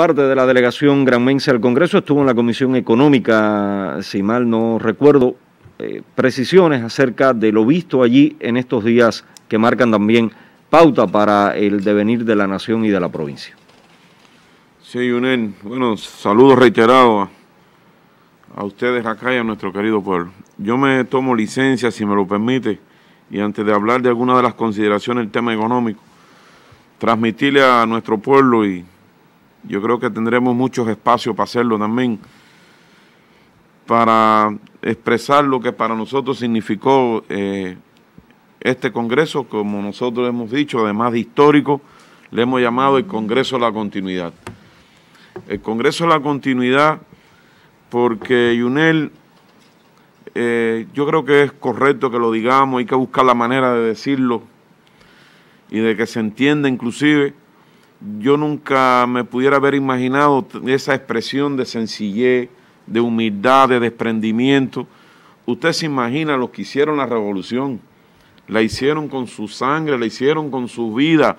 parte de la delegación granmense al Congreso estuvo en la Comisión Económica, si mal no recuerdo, eh, precisiones acerca de lo visto allí en estos días que marcan también pauta para el devenir de la nación y de la provincia. Sí, UNEN, bueno, saludos reiterados a ustedes acá y a nuestro querido pueblo. Yo me tomo licencia, si me lo permite, y antes de hablar de alguna de las consideraciones del tema económico, transmitirle a nuestro pueblo y yo creo que tendremos muchos espacios para hacerlo también, para expresar lo que para nosotros significó eh, este Congreso, como nosotros hemos dicho, además de histórico, le hemos llamado el Congreso de la Continuidad. El Congreso de la Continuidad, porque Yunel, eh, yo creo que es correcto que lo digamos, hay que buscar la manera de decirlo y de que se entienda inclusive yo nunca me pudiera haber imaginado esa expresión de sencillez, de humildad, de desprendimiento. Usted se imagina los que hicieron la revolución. La hicieron con su sangre, la hicieron con su vida,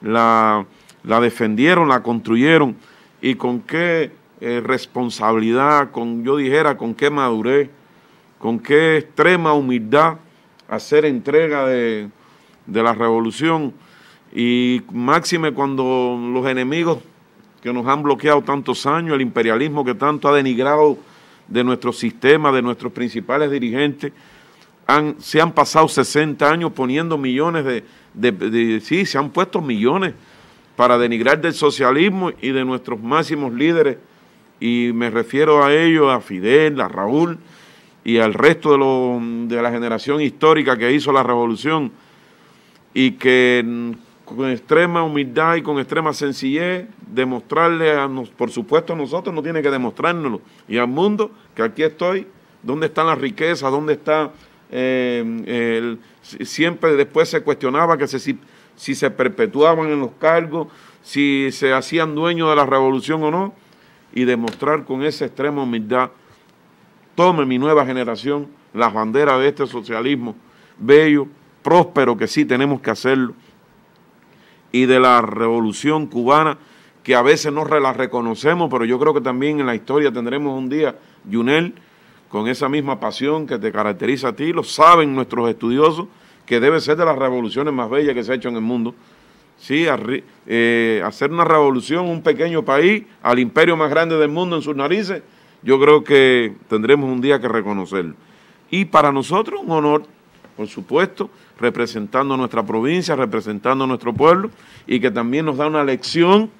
la, defendieron, la construyeron. Y con qué eh, responsabilidad, con yo dijera, con qué madurez, con qué extrema humildad hacer entrega de, de la revolución y máxime cuando los enemigos que nos han bloqueado tantos años, el imperialismo que tanto ha denigrado de nuestro sistema, de nuestros principales dirigentes, han, se han pasado 60 años poniendo millones de, de, Sí, se han puesto millones para denigrar del socialismo y de nuestros máximos líderes, y me refiero a ellos, a Fidel, a Raúl y al resto de, de la generación histórica que hizo la revolución y que con extrema humildad y con extrema sencillez, demostrarle a nos, por supuesto a nosotros, no tiene que demostrárnoslo, y al mundo que aquí estoy, dónde están las riquezas, dónde está, eh, siempre después se cuestionaba que si, si se perpetuaban en los cargos, si se hacían dueños de la revolución o no, y demostrar con esa extrema humildad, tome mi nueva generación las banderas de este socialismo bello, próspero, que sí tenemos que hacerlo y de la revolución cubana, que a veces no la reconocemos, pero yo creo que también en la historia tendremos un día, Junel, con esa misma pasión que te caracteriza a ti, lo saben nuestros estudiosos, que debe ser de las revoluciones más bellas que se ha hecho en el mundo. Sí, eh, hacer una revolución, un pequeño país, al imperio más grande del mundo en sus narices, yo creo que tendremos un día que reconocerlo. Y para nosotros un honor por supuesto, representando a nuestra provincia, representando a nuestro pueblo, y que también nos da una lección,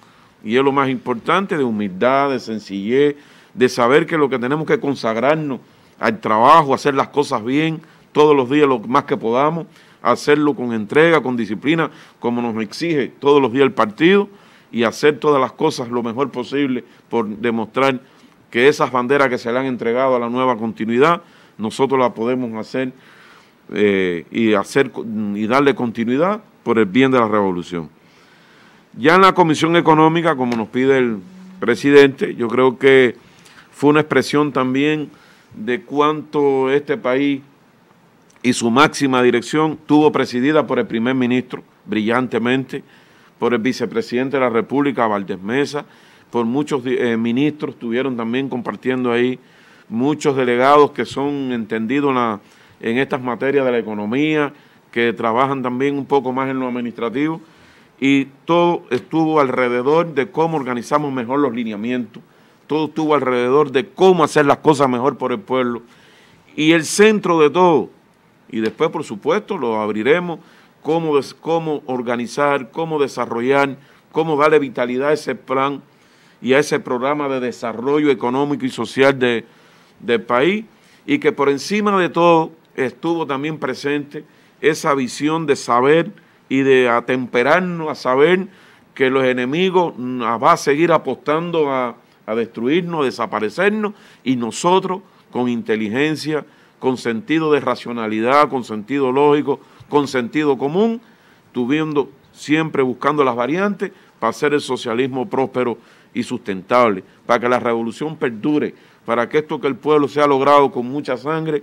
y es lo más importante, de humildad, de sencillez, de saber que lo que tenemos que consagrarnos al trabajo, hacer las cosas bien, todos los días lo más que podamos, hacerlo con entrega, con disciplina, como nos exige todos los días el partido, y hacer todas las cosas lo mejor posible por demostrar que esas banderas que se le han entregado a la nueva continuidad, nosotros las podemos hacer eh, y, hacer, y darle continuidad por el bien de la revolución. Ya en la Comisión Económica, como nos pide el presidente, yo creo que fue una expresión también de cuánto este país y su máxima dirección tuvo presidida por el primer ministro, brillantemente, por el vicepresidente de la República, Valdés Mesa, por muchos eh, ministros, estuvieron también compartiendo ahí muchos delegados que son entendidos en la en estas materias de la economía, que trabajan también un poco más en lo administrativo, y todo estuvo alrededor de cómo organizamos mejor los lineamientos, todo estuvo alrededor de cómo hacer las cosas mejor por el pueblo, y el centro de todo, y después por supuesto lo abriremos, cómo, cómo organizar, cómo desarrollar, cómo darle vitalidad a ese plan y a ese programa de desarrollo económico y social de, del país, y que por encima de todo estuvo también presente esa visión de saber y de atemperarnos a saber que los enemigos van va a seguir apostando a, destruirnos, a desaparecernos, y nosotros con inteligencia, con sentido de racionalidad, con sentido lógico, con sentido común, tuviendo siempre buscando las variantes para hacer el socialismo próspero y sustentable, para que la revolución perdure, para que esto que el pueblo se ha logrado con mucha sangre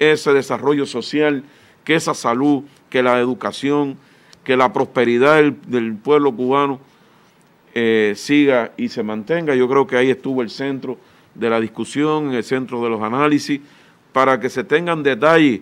ese desarrollo social, que esa salud, que la educación, que la prosperidad del, pueblo cubano eh, siga y se mantenga. Yo creo que ahí estuvo el centro de la discusión, el centro de los análisis, para que se tengan detalles,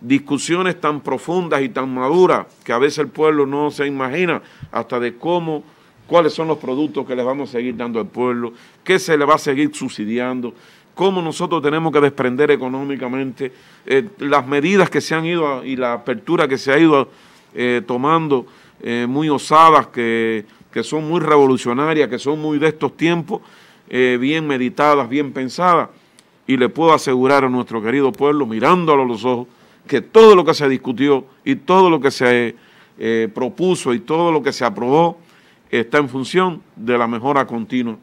discusiones tan profundas y tan maduras que a veces el pueblo no se imagina hasta de cómo cuáles son los productos que les vamos a seguir dando al pueblo, qué se le va a seguir subsidiando, cómo nosotros tenemos que desprender económicamente, eh, las medidas que se han ido y la apertura que se ha ido eh, tomando, eh, muy osadas, que, que, son muy revolucionarias, que son muy de estos tiempos, bien meditadas, bien pensadas. Y le puedo asegurar a nuestro querido pueblo, mirándolo a los ojos, que todo lo que se discutió y todo lo que se propuso y todo lo que se aprobó está en función de la mejora continua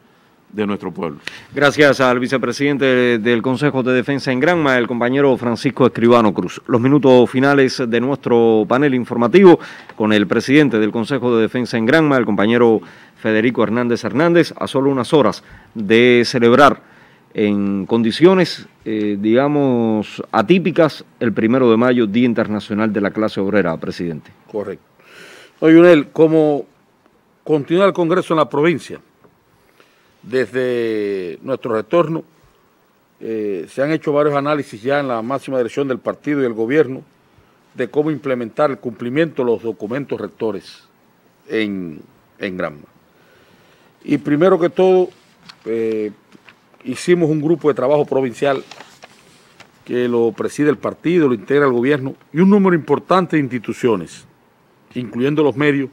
de nuestro pueblo. Gracias al vicepresidente del Consejo de Defensa en Granma, el compañero Francisco Escribano Cruz. Los minutos finales de nuestro panel informativo con el presidente del Consejo de Defensa en Granma, el compañero Federico Hernández Hernández, a solo unas horas de celebrar en condiciones, eh, digamos, atípicas el primero de mayo, Día Internacional de la Clase Obrera, presidente. Correcto. Oye, Unel, como continúa el Congreso en la provincia, desde nuestro retorno. Eh, se han hecho varios análisis ya en la máxima dirección del partido y el gobierno de cómo implementar el cumplimiento de los documentos rectores en, Granma. Y primero que todo, eh, hicimos un grupo de trabajo provincial que lo preside el partido, lo integra el gobierno y un número importante de instituciones, incluyendo los medios,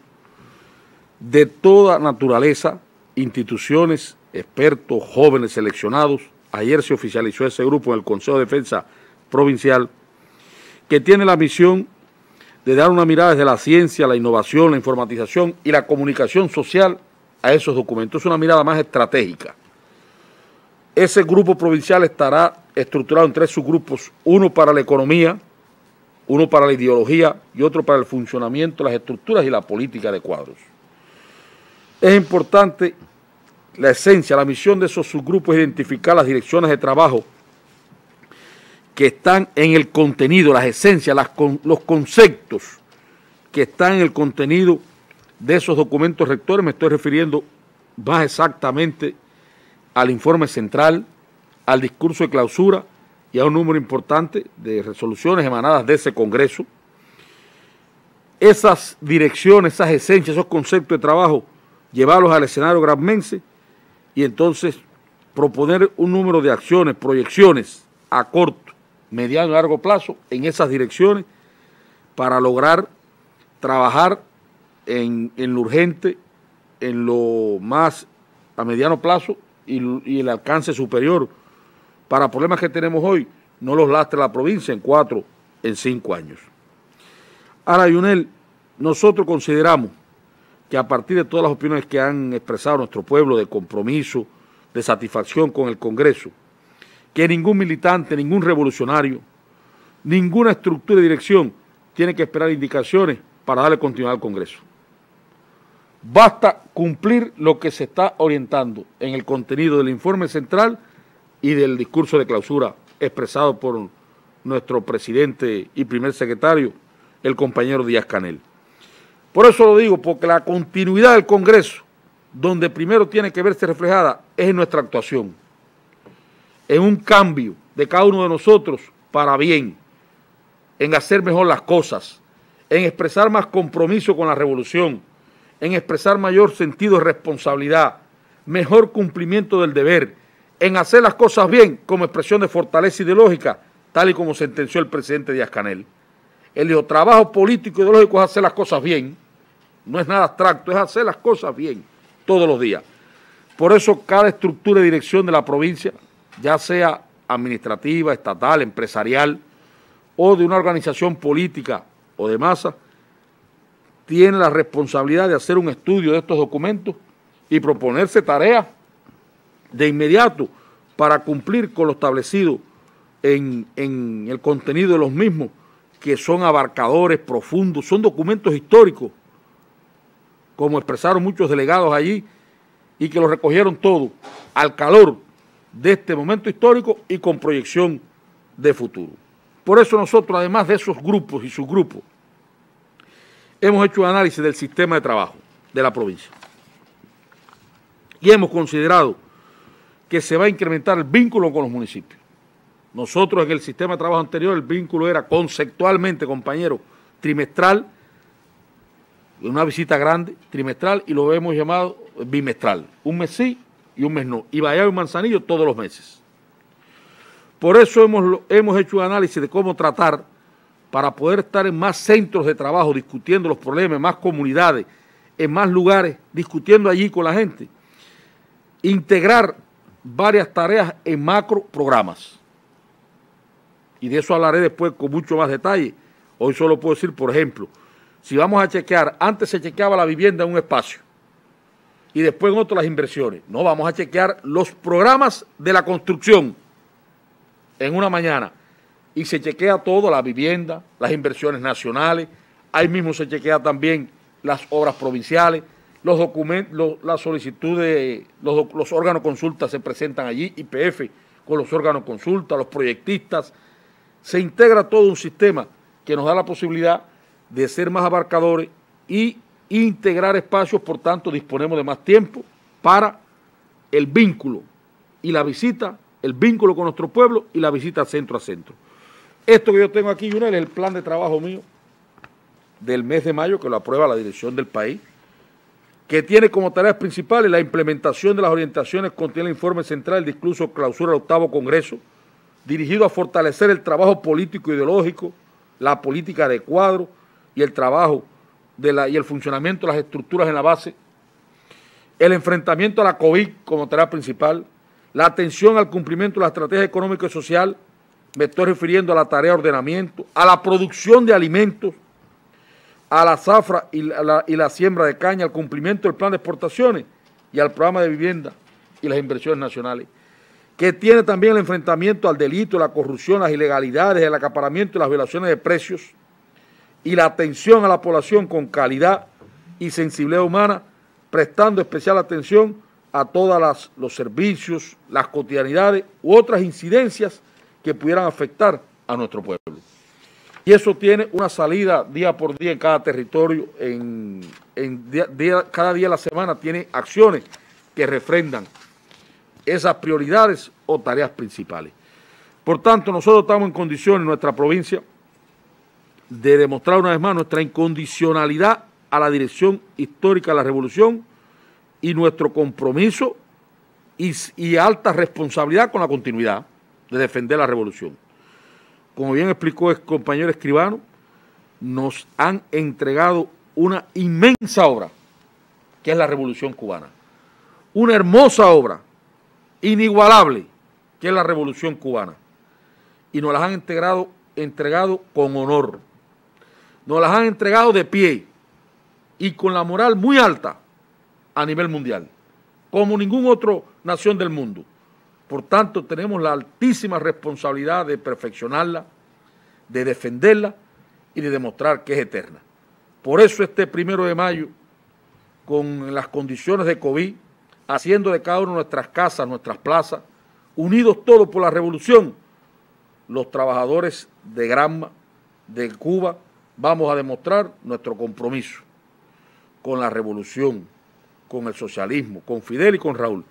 de toda naturaleza, instituciones expertos, jóvenes seleccionados. Ayer se oficializó ese grupo en el Consejo de Defensa Provincial, que tiene la misión de dar una mirada desde la ciencia, la innovación, la informatización y la comunicación social a esos documentos. Es una mirada más estratégica. Ese grupo provincial estará estructurado en tres subgrupos, uno para la economía, uno para la ideología y otro para el funcionamiento, las estructuras y la política de cuadros. Es importante la esencia, la misión de esos subgrupos es identificar las direcciones de trabajo que están en el contenido, las esencias, los conceptos que están en el contenido de esos documentos rectores. Me estoy refiriendo más exactamente al informe central, al discurso de clausura y a un número importante de resoluciones emanadas de ese Congreso. Esas direcciones, esas esencias, esos conceptos de trabajo, llevarlos al escenario granmense y entonces proponer un número de acciones, proyecciones a corto, mediano y largo plazo en esas direcciones para lograr trabajar en, lo urgente, en lo más a mediano plazo y, el alcance superior para problemas que tenemos hoy, no los lastre la provincia en cuatro, en cinco años. Ahora, Yunel, nosotros consideramos que a partir de todas las opiniones que han expresado nuestro pueblo de compromiso, de satisfacción con el Congreso, que ningún militante, ningún revolucionario, ninguna estructura de dirección tiene que esperar indicaciones para darle continuidad al Congreso. Basta cumplir lo que se está orientando en el contenido del informe central y del discurso de clausura expresado por nuestro presidente y primer secretario, el compañero Díaz Canel. Por eso lo digo, porque la continuidad del Congreso, donde primero tiene que verse reflejada, es en nuestra actuación, en un cambio de cada uno de nosotros para bien, en hacer mejor las cosas, en expresar más compromiso con la revolución, en expresar mayor sentido de responsabilidad, mejor cumplimiento del deber, en hacer las cosas bien como expresión de fortaleza ideológica, tal y como sentenció el presidente Díaz Canel. Él dijo, trabajo político ideológico es hacer las cosas bien, no es nada abstracto, es hacer las cosas bien todos los días. Por eso cada estructura y dirección de la provincia, ya sea administrativa, estatal, empresarial, o de una organización política o de masa, tiene la responsabilidad de hacer un estudio de estos documentos y proponerse tareas de inmediato para cumplir con lo establecido en, en el contenido de los mismos, que son abarcadores profundos, son documentos históricos como expresaron muchos delegados allí, y que lo recogieron todo al calor de este momento histórico y con proyección de futuro. Por eso nosotros, además de esos grupos y subgrupos, hemos hecho análisis del sistema de trabajo de la provincia y hemos considerado que se va a incrementar el vínculo con los municipios. Nosotros en el sistema de trabajo anterior el vínculo era conceptualmente, compañero, trimestral, una visita grande, trimestral, y lo hemos llamado bimestral. Un mes sí y un mes no. Y vaya en Manzanillo todos los meses. Por eso hemos, hemos hecho un análisis de cómo tratar para poder estar en más centros de trabajo discutiendo los problemas, en más comunidades, en más lugares, discutiendo allí con la gente. Integrar varias tareas en macro programas. Y de eso hablaré después con mucho más detalle. Hoy solo puedo decir, por ejemplo, si vamos a chequear, antes se chequeaba la vivienda en un espacio y después en otro las inversiones. No, vamos a chequear los programas de la construcción en una mañana y se chequea todo, la vivienda, las inversiones nacionales, ahí mismo se chequea también las obras provinciales, los documentos, las solicitudes, los, órganos consultas se presentan allí, IPF con los órganos consultas, los proyectistas, se integra todo un sistema que nos da la posibilidad de ser más abarcadores e integrar espacios, por tanto disponemos de más tiempo para el vínculo y la visita, el vínculo con nuestro pueblo y la visita centro a centro. Esto que yo tengo aquí, Junel, es el plan de trabajo mío del mes de mayo que lo aprueba la dirección del país, que tiene como tareas principales la implementación de las orientaciones contiene el informe central de discurso clausura del octavo Congreso, dirigido a fortalecer el trabajo político ideológico, la política de cuadro, y el trabajo de la, y el funcionamiento de las estructuras en la base, el enfrentamiento a la COVID como tarea principal, la atención al cumplimiento de la estrategia económica y social, me estoy refiriendo a la tarea de ordenamiento, a la producción de alimentos, a la zafra y la, y la siembra de caña, al cumplimiento del plan de exportaciones y al programa de vivienda y las inversiones nacionales que tiene también el enfrentamiento al delito, la corrupción, las ilegalidades, el acaparamiento y las violaciones de precios, y la atención a la población con calidad y sensibilidad humana, prestando especial atención a todos los servicios, las cotidianidades u otras incidencias que pudieran afectar a nuestro pueblo. Y eso tiene una salida día por día en cada territorio, en, cada día de la semana tiene acciones que refrendan esas prioridades o tareas principales. Por tanto, nosotros estamos en condiciones en nuestra provincia de demostrar una vez más nuestra incondicionalidad a la dirección histórica de la revolución y nuestro compromiso y, alta responsabilidad con la continuidad de defender la revolución. Como bien explicó el compañero escribano, nos han entregado una inmensa obra, que es la revolución cubana. Una hermosa obra, inigualable, que es la revolución cubana. Y nos las han entregado, entregado con honor nos las han entregado de pie y con la moral muy alta a nivel mundial, como ninguna otra nación del mundo. Por tanto, tenemos la altísima responsabilidad de perfeccionarla, de defenderla y de demostrar que es eterna. Por eso este primero de mayo, con las condiciones de COVID, haciendo de cada uno nuestras casas, nuestras plazas, unidos todos por la revolución, los trabajadores de Granma, de Cuba, vamos a demostrar nuestro compromiso con la revolución, con el socialismo, con Fidel y con Raúl.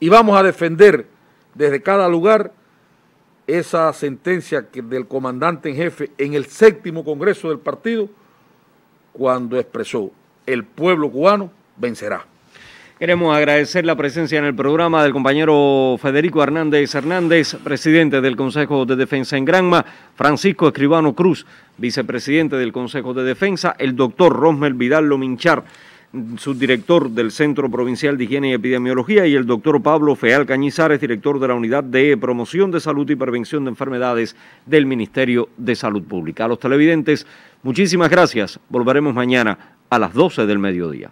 Y vamos a defender desde cada lugar esa sentencia que del comandante en jefe en el séptimo Congreso del partido, cuando expresó, el pueblo cubano vencerá. Queremos agradecer la presencia en el programa del compañero Federico Hernández Hernández, presidente del Consejo de Defensa en Granma, Francisco Escribano Cruz, vicepresidente del Consejo de Defensa, el doctor Rosmel Vidal Lominchar, subdirector del Centro Provincial de Higiene y Epidemiología, y el doctor Pablo Feal Cañizares, director de la Unidad de Promoción de Salud y Prevención de Enfermedades del Ministerio de Salud Pública. A los televidentes, muchísimas gracias. Volveremos mañana a las 12 del mediodía.